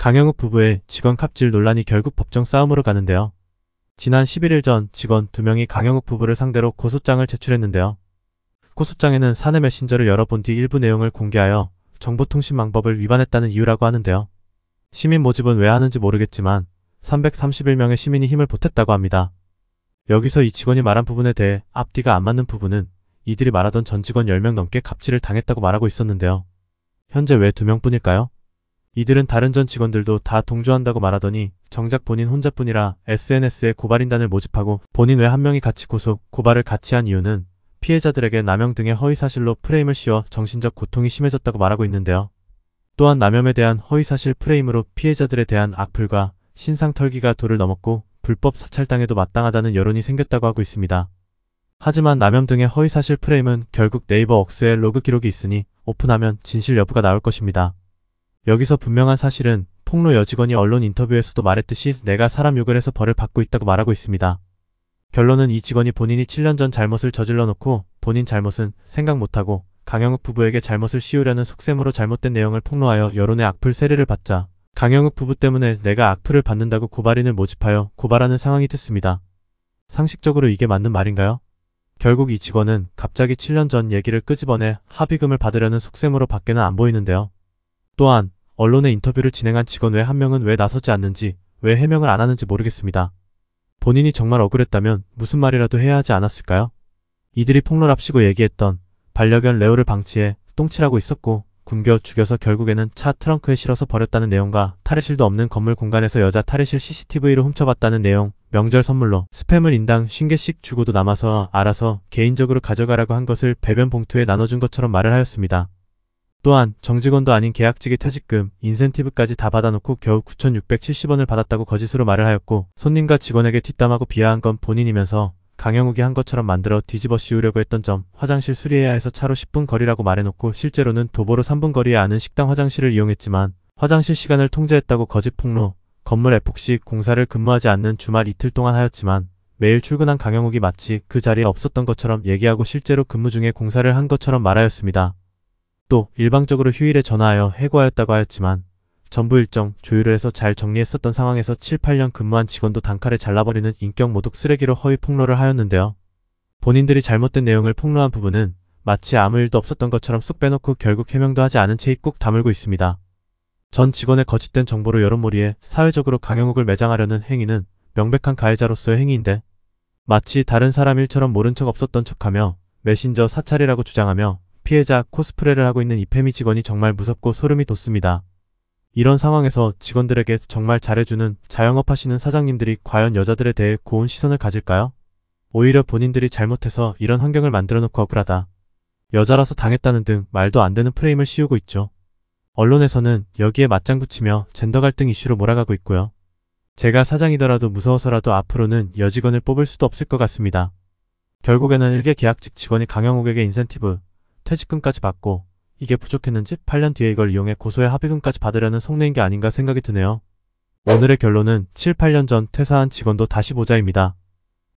강영욱 부부의 직원 갑질 논란이 결국 법정 싸움으로 가는데요. 지난 11일 전 직원 2명이 강영욱 부부를 상대로 고소장을 제출했는데요. 고소장에는 사내 메신저를 열어본 뒤 일부 내용을 공개하여 정보통신망법을 위반했다는 이유라고 하는데요. 시민 모집은 왜 하는지 모르겠지만 331명의 시민이 힘을 보탰다고 합니다. 여기서 이 직원이 말한 부분에 대해 앞뒤가 안 맞는 부분은 이들이 말하던 전 직원 10명 넘게 갑질을 당했다고 말하고 있었는데요. 현재 왜 2명뿐일까요? 이들은 다른 전 직원들도 다 동조한다고 말하더니 정작 본인 혼자뿐이라 SNS에 고발인단을 모집하고 본인 외 한 명이 같이 고속 고발을 같이 한 이유는 피해자들에게 남용 등의 허위사실로 프레임을 씌워 정신적 고통이 심해졌다고 말하고 있는데요. 또한 남염에 대한 허위사실 프레임으로 피해자들에 대한 악플과 신상털기가 도를 넘었고 불법 사찰당해도 마땅하다는 여론이 생겼다고 하고 있습니다. 하지만 남염 등의 허위사실 프레임은 결국 네이버 억스에 로그 기록이 있으니 오픈하면 진실 여부가 나올 것입니다. 여기서 분명한 사실은 폭로 여직원이 언론 인터뷰에서도 말했듯이 내가 사람 욕을 해서 벌을 받고 있다고 말하고 있습니다. 결론은 이 직원이 본인이 7년 전 잘못을 저질러 놓고 본인 잘못은 생각 못하고 강영욱 부부에게 잘못을 씌우려는 속셈으로 잘못된 내용을 폭로하여 여론의 악플 세례를 받자 강영욱 부부 때문에 내가 악플을 받는다고 고발인을 모집하여 고발하는 상황이 됐습니다. 상식적으로 이게 맞는 말인가요? 결국 이 직원은 갑자기 7년 전 얘기를 끄집어내 합의금을 받으려는 속셈으로 밖에는 안 보이는데요. 또한 언론의 인터뷰를 진행한 직원 외 한 명은 왜 나서지 않는지 왜 해명을 안 하는지 모르겠습니다. 본인이 정말 억울했다면 무슨 말이라도 해야 하지 않았을까요? 이들이 폭로랍시고 얘기했던 반려견 레오를 방치해 똥칠하고 있었고 굶겨 죽여서 결국에는 차 트렁크에 실어서 버렸다는 내용과 탈의실도 없는 건물 공간에서 여자 탈의실 CCTV를 훔쳐봤다는 내용, 명절 선물로 스팸을 인당 50개씩 주고도 남아서 알아서 개인적으로 가져가라고 한 것을 배변 봉투에 나눠준 것처럼 말을 하였습니다. 또한 정직원도 아닌 계약직의 퇴직금, 인센티브까지 다 받아놓고 겨우 9,670원을 받았다고 거짓으로 말을 하였고 손님과 직원에게 뒷담하고 비하한 건 본인이면서 강영욱이 한 것처럼 만들어 뒤집어 씌우려고 했던 점 화장실 수리해야 해서 차로 10분 거리라고 말해놓고 실제로는 도보로 3분 거리에 아는 식당 화장실을 이용했지만 화장실 시간을 통제했다고 거짓 폭로 건물 에폭시 공사를 근무하지 않는 주말 이틀 동안 하였지만 매일 출근한 강영욱이 마치 그 자리에 없었던 것처럼 얘기하고 실제로 근무 중에 공사를 한 것처럼 말하였습니다. 또 일방적으로 휴일에 전화하여 해고하였다고 하였지만 전부 일정 조율을 해서 잘 정리했었던 상황에서 7, 8년 근무한 직원도 단칼에 잘라버리는 인격 모독 쓰레기로 허위 폭로를 하였는데요. 본인들이 잘못된 내용을 폭로한 부분은 마치 아무 일도 없었던 것처럼 쑥 빼놓고 결국 해명도 하지 않은 채입꾹 다물고 있습니다. 전 직원의 거짓된 정보를 여론몰이해 사회적으로 강영욱을 매장하려는 행위는 명백한 가해자로서의 행위인데 마치 다른 사람 일처럼 모른 척 없었던 척하며 메신저 사찰이라고 주장하며 피해자 코스프레를 하고 있는 이페미 직원이 정말 무섭고 소름이 돋습니다. 이런 상황에서 직원들에게 정말 잘해주는 자영업 하시는 사장님들이 과연 여자들에 대해 고운 시선을 가질까요? 오히려 본인들이 잘못해서 이런 환경을 만들어 놓고 억울하다. 여자라서 당했다는 등 말도 안 되는 프레임을 씌우고 있죠. 언론에서는 여기에 맞장구 치며 젠더 갈등 이슈로 몰아가고 있고요. 제가 사장이더라도 무서워서라도 앞으로는 여직원을 뽑을 수도 없을 것 같습니다. 결국에는 일개 계약직 직원이 강영욱에게 인센티브, 퇴직금까지 받고 이게 부족했는지 8년 뒤에 이걸 이용해 고소해 합의금까지 받으려는 속내인 게 아닌가 생각이 드네요. 오늘의 결론은 7, 8년 전 퇴사한 직원도 다시 보자입니다.